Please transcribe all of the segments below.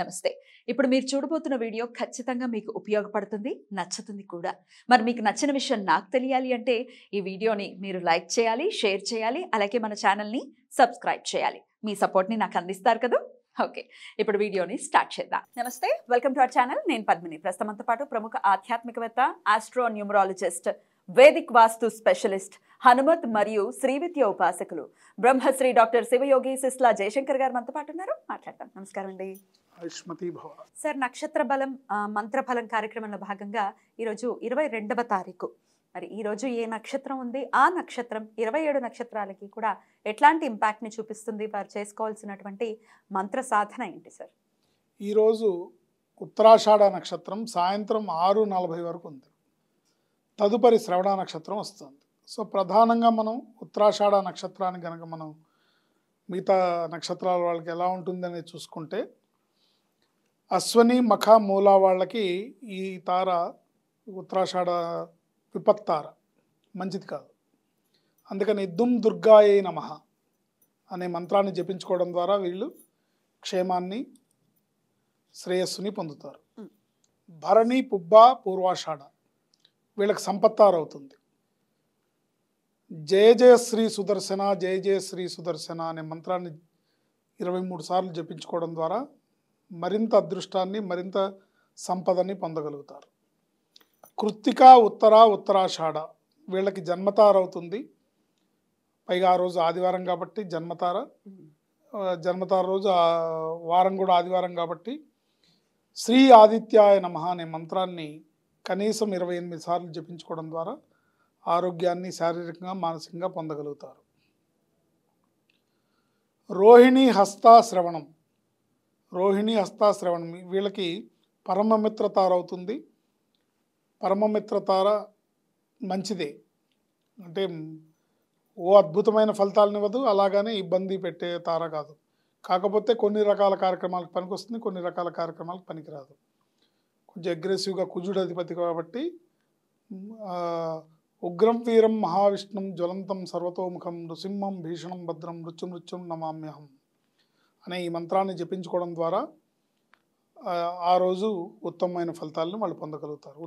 నమస్తే ఇప్పుడు మీరు చూడబోతున్న వీడియో ఖచ్చితంగా మీకు ఉపయోగపడుతుంది నచ్చుతుంది కూడా మరి మీకు నచ్చిన విషయం నాకు తెలియాలి అంటే ఈ వీడియోని మీరు లైక్ చేయాలి షేర్ చేయాలి అలాగే మన ఛానల్ని సబ్స్క్రైబ్ చేయాలి మీ సపోర్ట్ని నాకు అందిస్తారు కదా ఓకే ఇప్పుడు వీడియోని స్టార్ట్ చేద్దాం నమస్తే వెల్కమ్ టు అవర్ ఛానల్ నేను పద్మిని ప్రస్తుతంతో పాటు ప్రముఖ ఆధ్యాత్మికవేత్త astro numerologist Vedic vastu specialist Hanumat మరియు శ్రీవిద్య ఉపాసకులు బ్రహ్మశ్రీ డాక్టర్ శివయోగి సిస్లా జయశంకర్ గారు మనతో పాటు ఉన్నారు మాట్లాడతాం నమస్కారం అండి సార్ నక్షత్ర బలం మంత్రఫలం కార్యక్రమంలో భాగంగా ఈరోజు ఇరవై రెండవ తారీఖు మరి ఈరోజు ఏ నక్షత్రం ఉంది ఆ నక్షత్రం ఇరవై ఏడు నక్షత్రాలకి కూడా ఎట్లాంటి ఇంపాక్ట్ని చూపిస్తుంది వారు చేసుకోవాల్సినటువంటి మంత్ర సాధన ఏంటి సార్ ఈరోజు ఉత్తరాషాఢ నక్షత్రం సాయంత్రం ఆరు నలభై వరకు ఉంది తదుపరి శ్రవణ నక్షత్రం వస్తుంది సో ప్రధానంగా మనం ఉత్తరాషాఢ నక్షత్రాన్ని కనుక మనం మిగతా నక్షత్రాల వాళ్ళకి ఎలా అనేది చూసుకుంటే అశ్వని మఖ మూల వాళ్ళకి ఈ తార ఉత్తరాషాఢ విపత్తార మంచిది కాదు అందుకని దుమ్ దుర్గాయే నమ అనే మంత్రాన్ని జపించుకోవడం ద్వారా వీళ్ళు క్షేమాన్ని శ్రేయస్సుని పొందుతారు భరణి పుబ్బ పూర్వాషాఢ వీళ్ళకి సంపత్తారవుతుంది జయ జయ శ్రీ సుదర్శన జయ జయ శ్రీ సుదర్శన అనే మంత్రాన్ని ఇరవై మూడు సార్లు జపించుకోవడం ద్వారా మరింత అదృష్టాన్ని మరింత సంపదని పొందగలుగుతారు కృత్తిక ఉత్తర ఉత్తరాషాఢ వీళ్ళకి జన్మతార అవుతుంది పైగా ఆ రోజు ఆదివారం కాబట్టి జన్మతార జన్మతార రోజు వారం కూడా ఆదివారం కాబట్టి శ్రీ ఆదిత్యాయ నమ అనే మంత్రాన్ని కనీసం ఇరవై ఎనిమిది సార్లు జపించుకోవడం ద్వారా ఆరోగ్యాన్ని శారీరకంగా మానసికంగా పొందగలుగుతారు రోహిణి హస్త శ్రవణం రోహిణి హస్తాశ్రవణమి వీళ్ళకి పరమమిత్ర తార అవుతుంది పరమమిత్ర తార మంచిదే అంటే ఓ అద్భుతమైన ఫలితాలను ఇవ్వదు అలాగనే ఇబ్బంది పెట్టే తార కాదు కాకపోతే కొన్ని రకాల కార్యక్రమాలకు పనికొస్తుంది కొన్ని రకాల కార్యక్రమాలకు పనికిరాదు కొంచెం అగ్రెసివ్గా కుజుడు అధిపతి కాబట్టి ఉగ్రం వీరం మహావిష్ణుం జ్వలంతం సర్వతోముఖం నృసింహం భీషణం భద్రం మృత్యుం నమామ్యహం అనే ఈ మంత్రాన్ని జపించుకోవడం ద్వారా ఆ రోజు ఉత్తమమైన ఫలితాలను వాళ్ళు పొందగలుగుతారు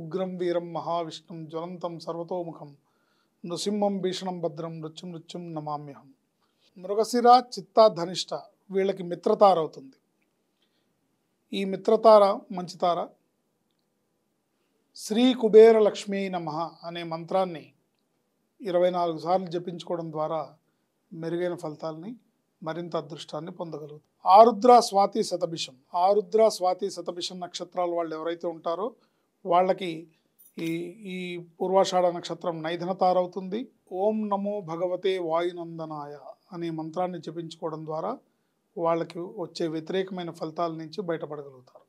ఉగ్రం వీరం మహావిష్ణు జ్వలంతం సర్వతోముఖం నృసింహం భీషణం భద్రం నృత్యం నృత్యం నమామ్యహం మృగశిర చిత్త ధనిష్ట వీళ్ళకి మిత్రతార అవుతుంది ఈ మిత్రతార మంచి తార శ్రీ కుబేర లక్ష్మీ నమ అనే మంత్రాన్ని ఇరవై నాలుగు సార్లు జపించుకోవడం ద్వారా మెరుగైన ఫలితాలని మరింత అదృష్టాన్ని పొందగలుగుతారు ఆరుద్ర స్వాతి శతభిషం ఆరుద్ర స్వాతి శతభిషం నక్షత్రాలు వాళ్ళు ఎవరైతే ఉంటారో వాళ్ళకి ఈ ఈ పూర్వాషాఢ నక్షత్రం నైధన తారవుతుంది ఓం నమో భగవతే వాయునందనాయ అనే మంత్రాన్ని జపించుకోవడం ద్వారా వాళ్ళకి వచ్చే వ్యతిరేకమైన ఫలితాల నుంచి బయటపడగలుగుతారు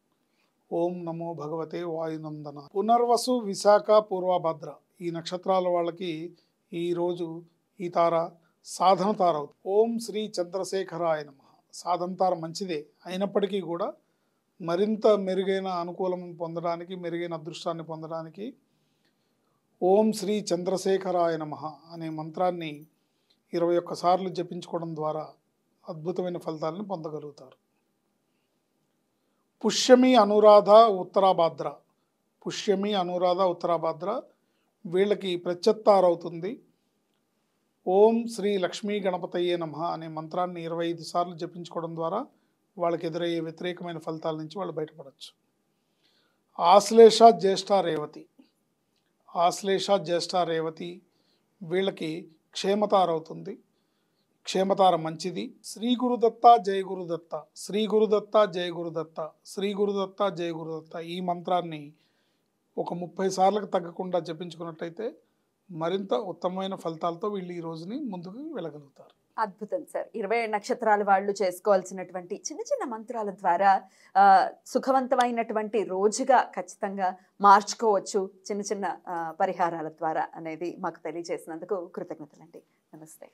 ఓం నమో భగవతే వాయునందన పునర్వసు విశాఖ పూర్వభద్ర ఈ నక్షత్రాల వాళ్ళకి ఈరోజు ఈ తార సాధనతార ఓం శ్రీ చంద్రశేఖరాయ నమ సాధనతార మంచిదే అయినప్పటికీ కూడా మరింత మెరుగైన అనుకూలం పొందడానికి మెరుగైన అదృష్టాన్ని పొందడానికి ఓం శ్రీ చంద్రశేఖరాయ నమ అనే మంత్రాన్ని ఇరవై ఒక్కసార్లు జపించుకోవడం ద్వారా అద్భుతమైన ఫలితాలను పొందగలుగుతారు పుష్యమి అనురాధ ఉత్తరాభాద్ర పుష్యమి అనురాధ ఉత్తరాభాద్ర వీళ్ళకి ప్రత్యత్తారవుతుంది ఓం శ్రీ లక్ష్మీ గణపతయ్యే నమ అనే మంత్రాన్ని ఇరవై ఐదు సార్లు జపించుకోవడం ద్వారా వాళ్ళకి ఎదురయ్యే వ్యతిరేకమైన ఫలితాల నుంచి వాళ్ళు బయటపడవచ్చు ఆశ్లేష జ్యేష్ఠ రేవతి ఆశ్లేష జ్యేష్ఠ రేవతి వీళ్ళకి క్షేమతార అవుతుంది క్షేమతార మంచిది శ్రీ గురుదత్త జయ గురుదత్త శ్రీ గురుదత్త జయ గురుదత్త శ్రీ గురుదత్త జయ గురుదత్త ఈ మంత్రాన్ని ఒక ముప్పై సార్లకు తగ్గకుండా జపించుకున్నట్టయితే మరింత ఉత్తమమైన ఫలితాలతో వీళ్ళు ఈ రోజుని ముందుకు వెళ్ళగలుగుతారు అద్భుతం సార్ ఇరవై నక్షత్రాల వాళ్ళు చేసుకోవాల్సినటువంటి చిన్న చిన్న మంత్రాల ద్వారా సుఖవంతమైనటువంటి రోజుగా ఖచ్చితంగా మార్చుకోవచ్చు చిన్న చిన్న పరిహారాల ద్వారా అనేది మాకు తెలియజేసినందుకు కృతజ్ఞతలండి నమస్తే